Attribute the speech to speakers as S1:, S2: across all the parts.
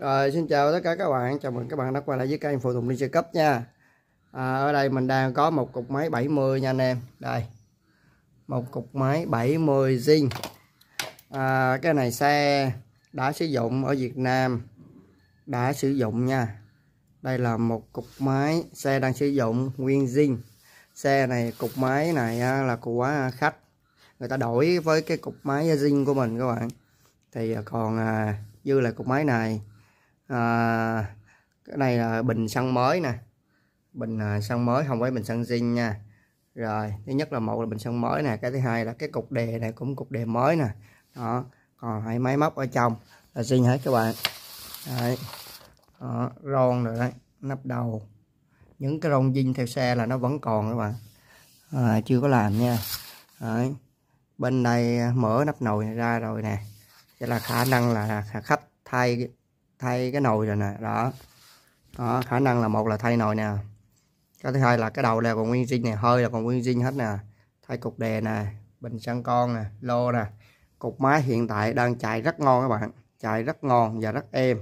S1: Rồi xin chào tất cả các bạn, chào mừng các bạn đã quay lại với kênh phụ tùng đi chơi cấp nha. À, ở đây mình đang có một cục máy 70 nha anh em. Đây. Một cục máy 70 zin. À, cái này xe đã sử dụng ở Việt Nam đã sử dụng nha. Đây là một cục máy xe đang sử dụng nguyên zin. Xe này cục máy này là của khách. Người ta đổi với cái cục máy zin của mình các bạn. Thì à, còn à, dư là cục máy này à, cái này là bình xăng mới nè bình à, xăng mới không phải bình xăng zin nha rồi thứ nhất là một là bình xăng mới nè cái thứ hai là cái cục đề này cũng cục đề mới nè đó còn hai máy móc ở trong là zin hết các bạn đấy đó, ron rồi đấy nắp đầu những cái ron zin theo xe là nó vẫn còn các bạn à, chưa có làm nha đấy bên đây à, mở nắp nồi ra rồi nè sẽ là khả năng là khách thay thay cái nồi rồi nè đó. đó khả năng là một là thay nồi nè cái thứ hai là cái đầu là còn nguyên zin nè hơi là còn nguyên zin hết nè thay cục đè nè bình xăng con nè lô nè cục máy hiện tại đang chạy rất ngon các bạn chạy rất ngon và rất êm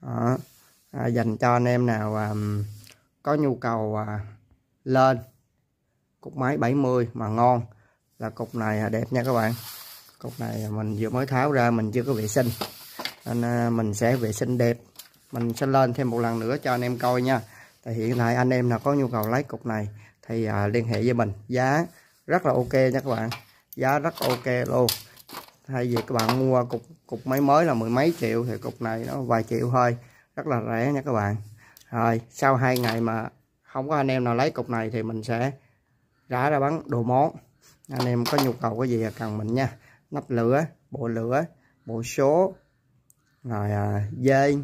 S1: đó. À, dành cho anh em nào à, có nhu cầu à, lên cục máy 70 mà ngon là cục này đẹp nha các bạn cục này mình vừa mới tháo ra mình chưa có vệ sinh nên à, mình sẽ vệ sinh đẹp mình sẽ lên thêm một lần nữa cho anh em coi nha thì hiện tại anh em nào có nhu cầu lấy cục này thì à, liên hệ với mình giá rất là ok nha các bạn giá rất ok luôn thay vì các bạn mua cục cục máy mới là mười mấy triệu thì cục này nó vài triệu thôi rất là rẻ nha các bạn rồi sau hai ngày mà không có anh em nào lấy cục này thì mình sẽ rã ra bán đồ món anh em có nhu cầu cái gì cần mình nha nắp lửa bộ lửa bộ số rồi à, dây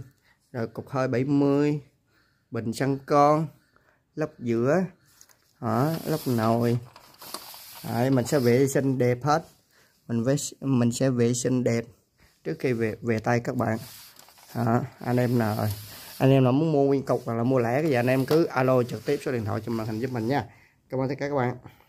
S1: rồi cục hơi 70 bình xăng con lốc giữa hả lốc nồi Đấy, mình sẽ vệ sinh đẹp hết mình vệ, mình sẽ vệ sinh đẹp trước khi về về tay các bạn hả anh em nào rồi anh em nào muốn mua nguyên cục hoặc là mua lẻ cái gì anh em cứ alo trực tiếp số điện thoại cho màn hình giúp mình nha cảm ơn tất cả các bạn